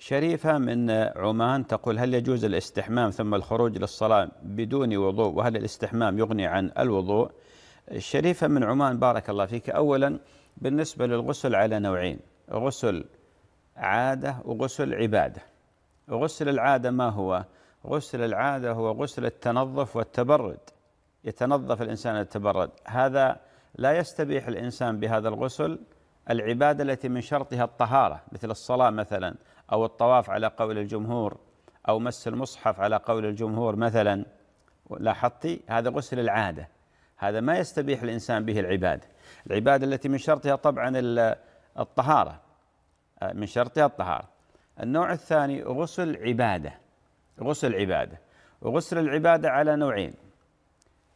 شريفة من عمان تقول هل يجوز الاستحمام ثم الخروج للصلاة بدون وضوء وهل الاستحمام يغني عن الوضوء شريفة من عمان بارك الله فيك أولا بالنسبة للغسل على نوعين غسل عادة وغسل عبادة غسل العادة ما هو غسل العادة هو غسل التنظف والتبرد يتنظف الإنسان التبرد هذا لا يستبيح الإنسان بهذا الغسل العبادة التي من شرطها الطهارة مثل الصلاة مثلا أو الطواف على قول الجمهور أو مس المصحف على قول الجمهور مثلا لاحظتي هذا غسل العادة هذا ما يستبيح الإنسان به العبادة العبادة التي من شرطها طبعا الطهارة من شرطها الطهارة النوع الثاني غسل عبادة غسل عبادة وغسل العبادة على نوعين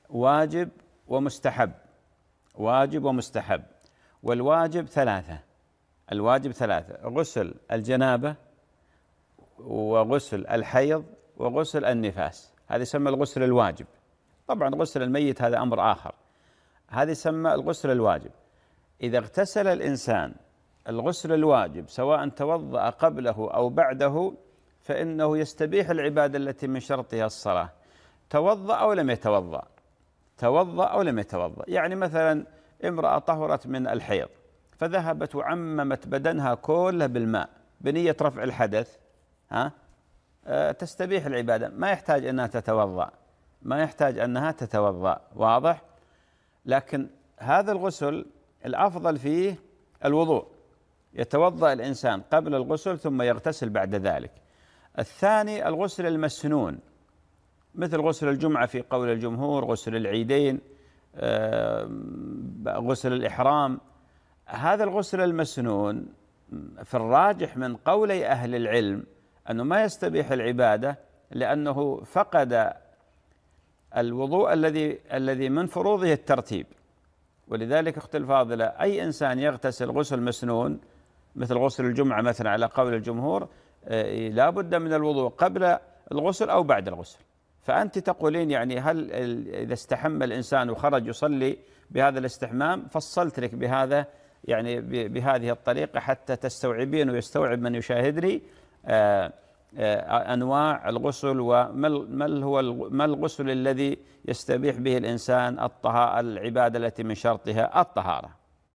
واجب ومستحب واجب ومستحب والواجب ثلاثة الواجب ثلاثة غسل الجنابة وغسل الحيض وغسل النفاس هذا يسمى الغسل الواجب طبعا غسل الميت هذا أمر آخر هذا يسمى الغسل الواجب إذا اغتسل الإنسان الغسل الواجب سواء توضأ قبله أو بعده فإنه يستبيح العبادة التي من شرطها الصلاة توضأ أو لم يتوضأ توضأ أو لم يتوضأ يعني مثلا امرأة طهرت من الحيض فذهبت وعممت بدنها كله بالماء بنية رفع الحدث ها آه، تستبيح العبادة ما يحتاج أنها تتوضأ ما يحتاج أنها تتوضأ واضح لكن هذا الغسل الأفضل فيه الوضوء يتوضأ الإنسان قبل الغسل ثم يغتسل بعد ذلك الثاني الغسل المسنون مثل غسل الجمعة في قول الجمهور غسل العيدين آه، غسل الإحرام هذا الغسل المسنون في الراجح من قولي أهل العلم أنه ما يستبيح العبادة لأنه فقد الوضوء الذي الذي من فروضه الترتيب ولذلك اختي الفاضله اي انسان يغتسل غسل مسنون مثل غسل الجمعه مثلا على قول الجمهور آه، لا بد من الوضوء قبل الغسل او بعد الغسل فأنت تقولين يعني هل إذا استحم الإنسان وخرج يصلي بهذا الاستحمام فصلت لك بهذا يعني بهذه الطريقة حتى تستوعبين ويستوعب من يشاهدني آه، آه، أنواع الغسل وما هو ما الغسل الذي يستبيح به الإنسان الطهارة العبادة التي من شرطها الطهارة